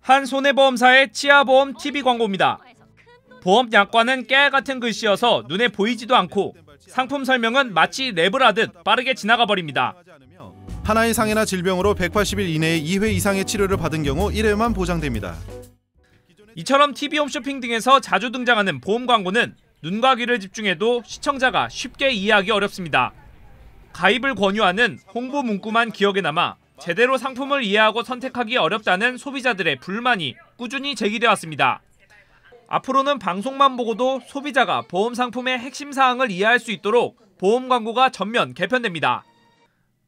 한손해보험사의 치아보험 TV 광고입니다. 보험 약관은 깨알같은 글씨여서 눈에 보이지도 않고 네, 네, 상품 설명은 마치 랩을 하듯 빠르게 지나가 버립니다. 하나 이상이나 질병으로 180일 이내에 2회 이상의 치료를 받은 경우 1회만 보장됩니다. 이처럼 TV 홈쇼핑 등에서 자주 등장하는 보험 광고는 눈과 귀를 집중해도 시청자가 쉽게 이해하기 어렵습니다. 가입을 권유하는 홍보 문구만 기억에 남아 제대로 상품을 이해하고 선택하기 어렵다는 소비자들의 불만이 꾸준히 제기되었습니다 앞으로는 방송만 보고도 소비자가 보험 상품의 핵심 사항을 이해할 수 있도록 보험 광고가 전면 개편됩니다.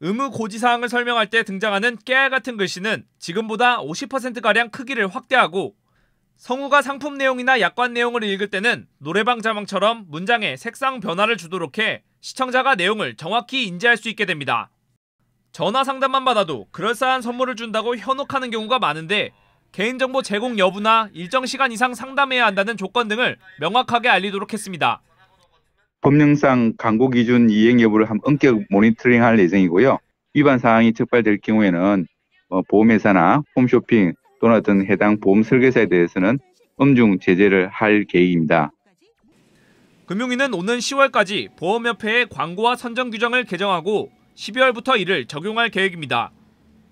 의무 고지사항을 설명할 때 등장하는 깨알 같은 글씨는 지금보다 50%가량 크기를 확대하고 성우가 상품 내용이나 약관 내용을 읽을 때는 노래방 자막처럼 문장에 색상 변화를 주도록 해 시청자가 내용을 정확히 인지할 수 있게 됩니다. 전화 상담만 받아도 그럴싸한 선물을 준다고 현혹하는 경우가 많은데 개인정보 제공 여부나 일정 시간 이상 상담해야 한다는 조건 등을 명확하게 알리도록 했습니다. 법령상 광고 기준 이행 여부를 한 엄격 모니터링할 예정이고요. 위반 사항이 적발될 경우에는 어, 보험회사나 홈쇼핑 또는 어떤 해당 보험 설계사에 대해서는 엄중 제재를 할 계획입니다. 금융위는 오는 10월까지 보험협회의 광고와 선정 규정을 개정하고 12월부터 이를 적용할 계획입니다.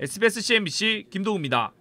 SBS CNBC 김도우입니다.